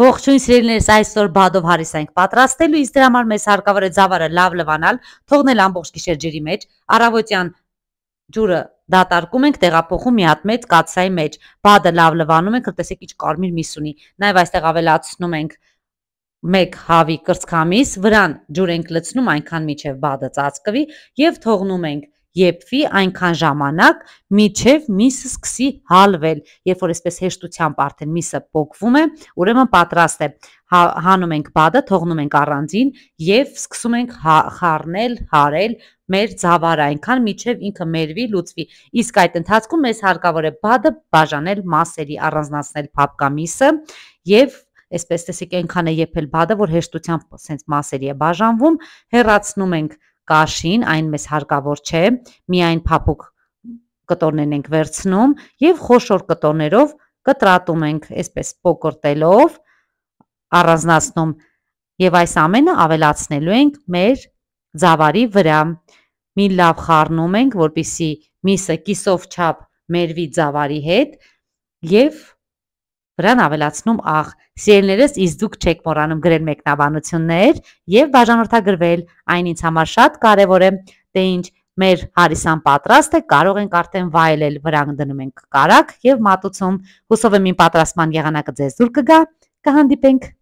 Ողջույն սիրելիներս, այսօր բադով հարիսանք պատրաստելու, իսկ դրա համար մեզ հարկավոր է ծավալը լավ լվանալ, թողնել ամբողջ գիշեր ջրի մեջ, առավոտյան ջուրը դատարկում ենք տեղափոխում մի հատ մեծ կաթսայի մեջ։ Բադը լավ լվանում ենք, տեսեք ինչ կարմիր միս ունի։ Նաև այստեղ ավելացնում ենք 1 հավի կրծքամիս, վրան ջուր ենք լցնում այնքան միջև բադը ծածկվի եւ թողնում ենք եփվի այնքան ժամանակ, մինչև միսը սկսի հալվել։ Երբ որ այսպես հեշտությամբ արդեն միսը փոկվում է, ուրեմն պատրաստ է։ Հա, Հանում ենք բադը, թողնում ենք առանձին եւ սկսում ենք հա, խառնել, հարել մեր ծավարը այնքան միջև ինքը մերվի լուծվի իսկ այդ ընթացքում մեզ հարկավոր է բադը բաժանել մասերի առանձնացնել փապկամիսը եւ այսպես տեսեք այնքան է եփել բադը, որ հեշտությամբ սենց մասերի է բաժանվում, հեռացնում ենք կաշին, այն մեզ հարկավոր չէ, միայն փափուկ կտորներն ենք վերցնում եւ խոշոր կտորներով կտրատում ենք այսպես փոկրտելով առանձնացնում եւ այս ամենը ավելացնելու ենք մեր ծավարի վրա։ Մի լավ խառնում ենք, որպիսի միսը կիսով չափ մերվի ծավարի հետ եւ վրան ավելացնում աղ։ Սիրելներս իսկ դուք չեք մոռանում գրել մեկնաբանություններ եւ բաժանորդագրվել։ Այն ինձ համար շատ կարեւոր է, թե ինչ մեր հարիսան պատրաստ է, կարող ենք արդեն վայելել, վրանք դնում ենք կարակ եւ մատուցում։ Հուսով եմ իմ պատրաստման եղանակը ձեզ դուր կգա։ Կհանդիպենք